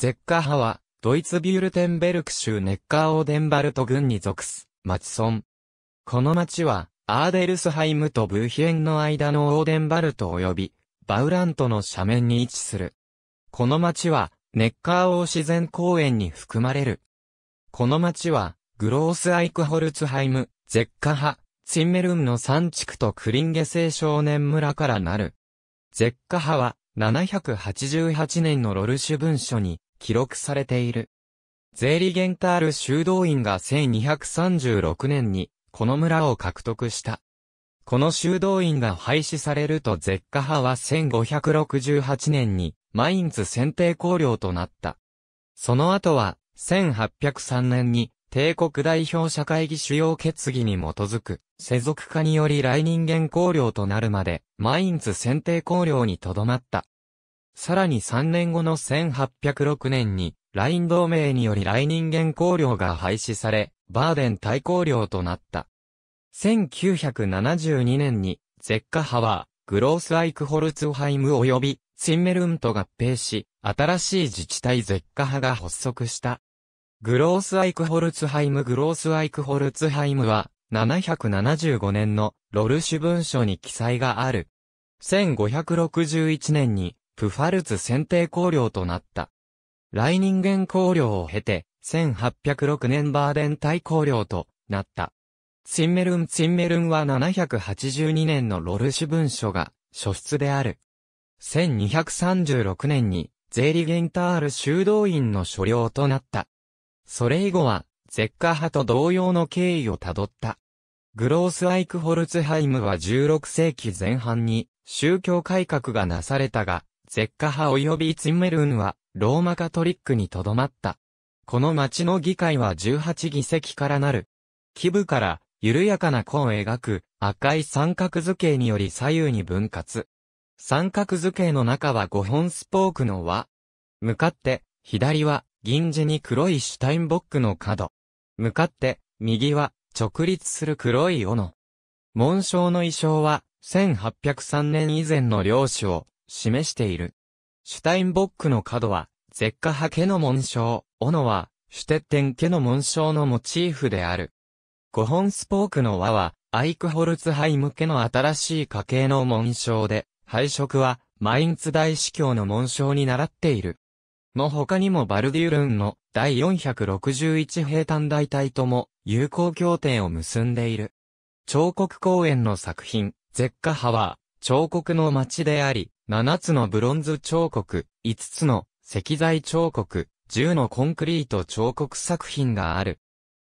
ゼッカ派は、ドイツビュールテンベルク州ネッカーオーデンバルト郡に属す、町村。この町は、アーデルスハイムとブーヒエンの間のオーデンバルト及び、バウラントの斜面に位置する。この町は、ネッカーオー自然公園に含まれる。この町は、グロースアイクホルツハイム、ゼッカ派、ツィンメルンの山地区とクリンゲ星少年村からなる。ゼッカ派は、788年のロルシュ文書に、記録されている。ゼーリゲンタール修道院が1236年にこの村を獲得した。この修道院が廃止されると絶下派は1568年にマインズ選定公領となった。その後は1803年に帝国代表社会議主要決議に基づく世俗化により来人間公領となるまでマインズ選定公領にとどまった。さらに3年後の1806年に、ライン同盟により来人間公領が廃止され、バーデン大公領となった。1972年に、ゼッカ派は、グロースアイクホルツハイム及び、シンメルンと合併し、新しい自治体ゼッカ派が発足した。グロースアイクホルツハイムグロースアイクホルツハイムは、775年のロルシュ文書に記載がある。1561年にプファルツ選定公領となった。来人間公領を経て、1806年バーデン大公領となった。ツインメルンツインメルンは782年のロルシュ文書が書出である。1236年にゼーリゲンタール修道院の所領となった。それ以後は、ゼッカ派と同様の経緯をたどった。グロースアイクホルツハイムは16世紀前半に宗教改革がなされたが、石ッ派及びツィンメルーンは、ローマカトリックにとどまった。この町の議会は18議席からなる。基部から、緩やかな弧を描く、赤い三角図形により左右に分割。三角図形の中は5本スポークの輪。向かって、左は、銀地に黒いシュタインボックの角。向かって、右は、直立する黒い斧。紋章の意匠は、1803年以前の領主を示している。シュタインボックの角は、ゼッカ派家の紋章、斧は、シュテッテン家の紋章のモチーフである。五本スポークの輪は、アイクホルツハイ向けの新しい家系の紋章で、配色は、マインツ大司教の紋章に倣っている。の他にもバルデュールンの第461平坦大隊とも友好協定を結んでいる。彫刻公園の作品、ゼッカ派は彫刻の街であり、7つのブロンズ彫刻、5つの石材彫刻、10のコンクリート彫刻作品がある。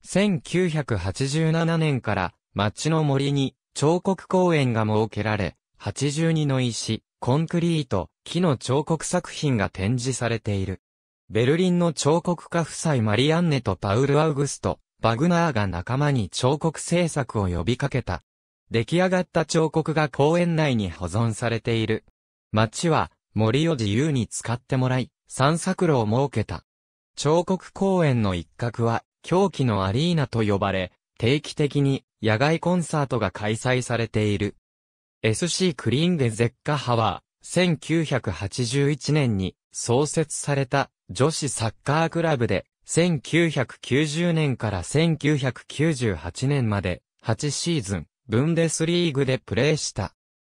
1987年から町の森に彫刻公園が設けられ、82の石、コンクリート、木の彫刻作品が展示されている。ベルリンの彫刻家夫妻マリアンネとパウル・アウグスト、バグナーが仲間に彫刻制作を呼びかけた。出来上がった彫刻が公園内に保存されている。町は森を自由に使ってもらい、散策路を設けた。彫刻公園の一角は、狂気のアリーナと呼ばれ、定期的に野外コンサートが開催されている。SC クリーンゲゼッカハワー、1981年に創設された女子サッカークラブで、1990年から1998年まで8シーズン、ブンデスリーグでプレーした。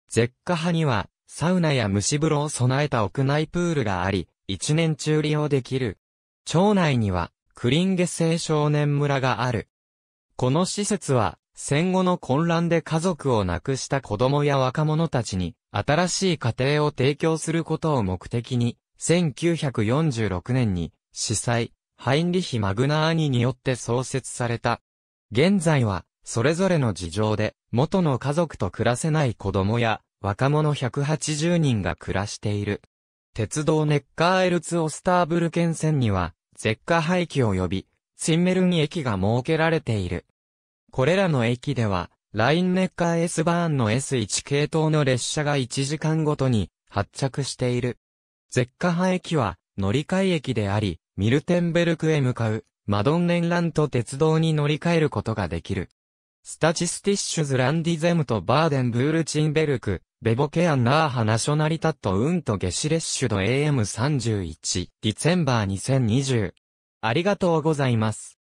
ゼッカハにはサウナや蒸し風呂を備えた屋内プールがあり、一年中利用できる。町内には、クリンゲ青少年村がある。この施設は、戦後の混乱で家族を亡くした子供や若者たちに、新しい家庭を提供することを目的に、1946年に、司祭、ハインリヒ・マグナーニによって創設された。現在は、それぞれの事情で、元の家族と暮らせない子供や、若者180人が暮らしている。鉄道ネッカーエルツ・オスターブルケン線には、ゼッカ廃棄及び、チンメルン駅が設けられている。これらの駅では、ラインネッカー S バーンの S1 系統の列車が1時間ごとに発着している。ゼッカ駅は乗り換え駅であり、ミルテンベルクへ向かうマドンネンランと鉄道に乗り換えることができる。スタチスティッシュズ・ランディゼムとバーデンブールチンベルク、ベボケアンナーハナショナリタットウントゲシレッシュド AM31 ディセンバー2020ありがとうございます。